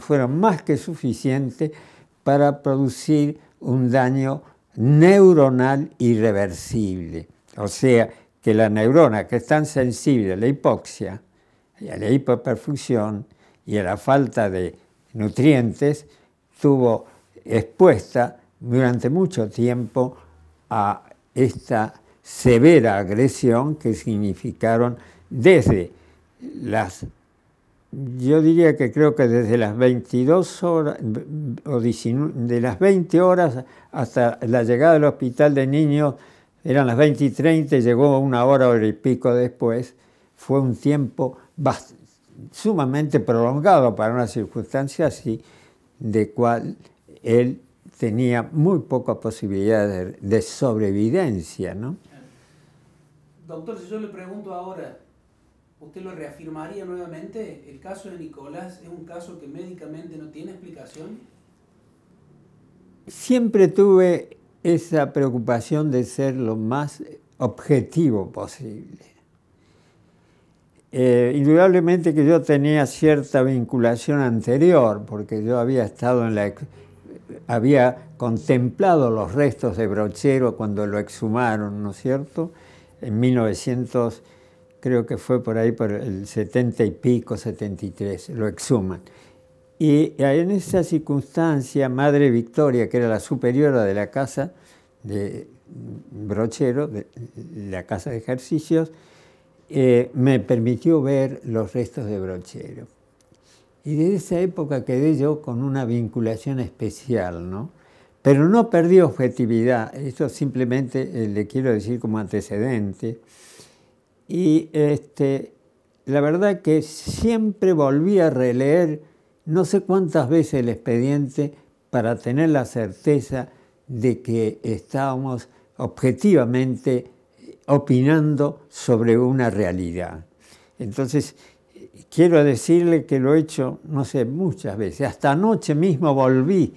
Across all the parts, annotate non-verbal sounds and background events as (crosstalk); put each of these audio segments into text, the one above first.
fueron más que suficientes para producir un daño neuronal irreversible. O sea, que la neurona que es tan sensible a la hipoxia y a la hipoperfusión y a la falta de nutrientes, estuvo expuesta durante mucho tiempo a esta severa agresión que significaron desde las yo diría que creo que desde las 22 horas, o de las 20 horas hasta la llegada del hospital de niños, eran las 20 y 30, llegó una hora, hora y pico después, fue un tiempo sumamente prolongado para una circunstancia así, de cual él tenía muy poca posibilidad de, sobrevivencia, Doctor, si yo le pregunto ahora, ¿Usted lo reafirmaría nuevamente? ¿El caso de Nicolás es un caso que médicamente no tiene explicación? Siempre tuve esa preocupación de ser lo más objetivo posible. Eh, indudablemente que yo tenía cierta vinculación anterior, porque yo había estado en la había contemplado los restos de Brochero cuando lo exhumaron, ¿no es cierto?, en 1900 creo que fue por ahí por el 70 y pico, 73, lo exhuman. Y eh, en esa circunstancia, Madre Victoria, que era la superiora de la casa de Brochero, de la casa de ejercicios, eh, me permitió ver los restos de Brochero. Y desde esa época quedé yo con una vinculación especial, ¿no? Pero no perdí objetividad, esto simplemente eh, le quiero decir como antecedente, y este, la verdad que siempre volví a releer no sé cuántas veces el expediente para tener la certeza de que estábamos objetivamente opinando sobre una realidad. Entonces, quiero decirle que lo he hecho, no sé, muchas veces. Hasta anoche mismo volví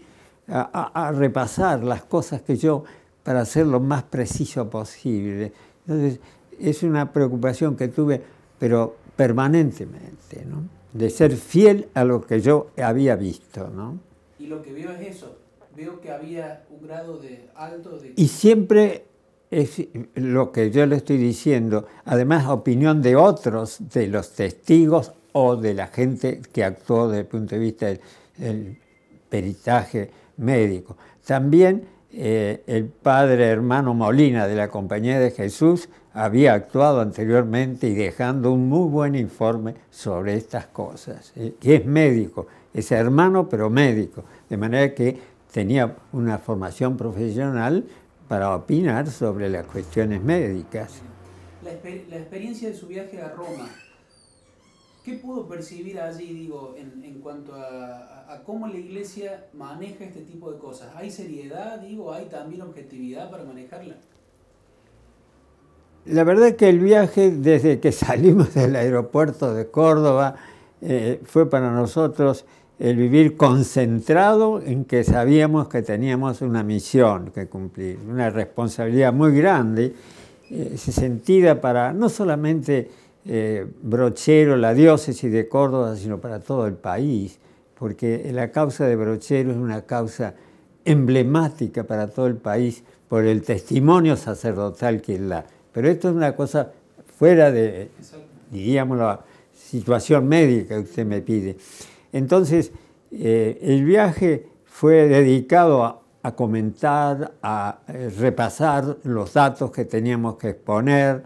a, repasar las cosas que yo, para ser lo más preciso posible. Entonces, es una preocupación que tuve, pero permanentemente, ¿no? de ser fiel a lo que yo había visto. ¿no? Y lo que veo es eso, veo que había un grado de alto de... Y siempre es lo que yo le estoy diciendo, además opinión de otros, de los testigos o de la gente que actuó desde el punto de vista del, del peritaje médico. También eh, el padre hermano Molina de la Compañía de Jesús había actuado anteriormente y dejando un muy buen informe sobre estas cosas. es médico, es hermano pero médico, de manera que tenía una formación profesional para opinar sobre las cuestiones médicas. la experiencia de su viaje a Roma, ¿Qué pudo percibir allí, digo, en, cuanto a, cómo la iglesia maneja este tipo de cosas? ¿Hay seriedad, digo, hay también objetividad para manejarla? La verdad es que el viaje desde que (laughs) salimos del aeropuerto de Córdoba eh, fue para nosotros el vivir concentrado en que sabíamos que teníamos una misión que cumplir, una responsabilidad muy grande, eh, sentida para no solamente eh, brochero, la diócesis de Córdoba, sino para todo el país, porque la causa de Brochero es una causa emblemática para todo el país por el testimonio sacerdotal que él da. Pero esto es una cosa fuera de, diríamos, la situación médica que usted me pide. Entonces, eh, el viaje fue dedicado a, comentar, a eh, repasar los datos que teníamos que exponer.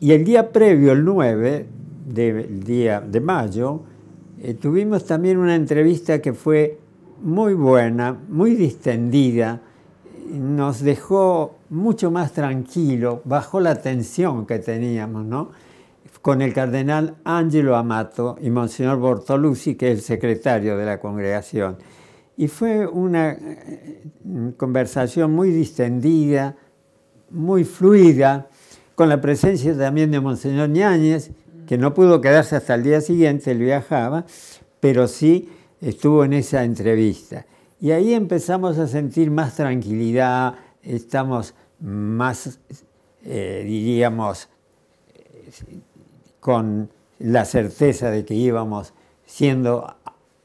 Y el día previo, el 9 de, día de mayo, eh, tuvimos también una entrevista que fue muy buena, muy distendida, nos dejó mucho más tranquilo, bajó la tensión que teníamos, ¿no? Con el cardenal Angelo Amato y Monseñor Bortoluzzi, que es el secretario de la congregación. Y fue una eh, conversación muy distendida, muy fluida, con la presencia también de Monseñor Ñáñez, que no pudo quedarse hasta el día siguiente, él viajaba, pero sí estuvo en esa entrevista. Y ahí empezamos a sentir más tranquilidad, estamos más, eh, diríamos, con la certeza de que íbamos siendo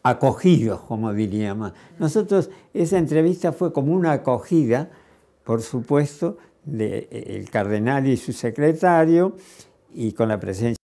acogidos, como diríamos. Nosotros, esa entrevista fue como una acogida, por supuesto, de, eh, el cardenal y su secretario, y con la presencia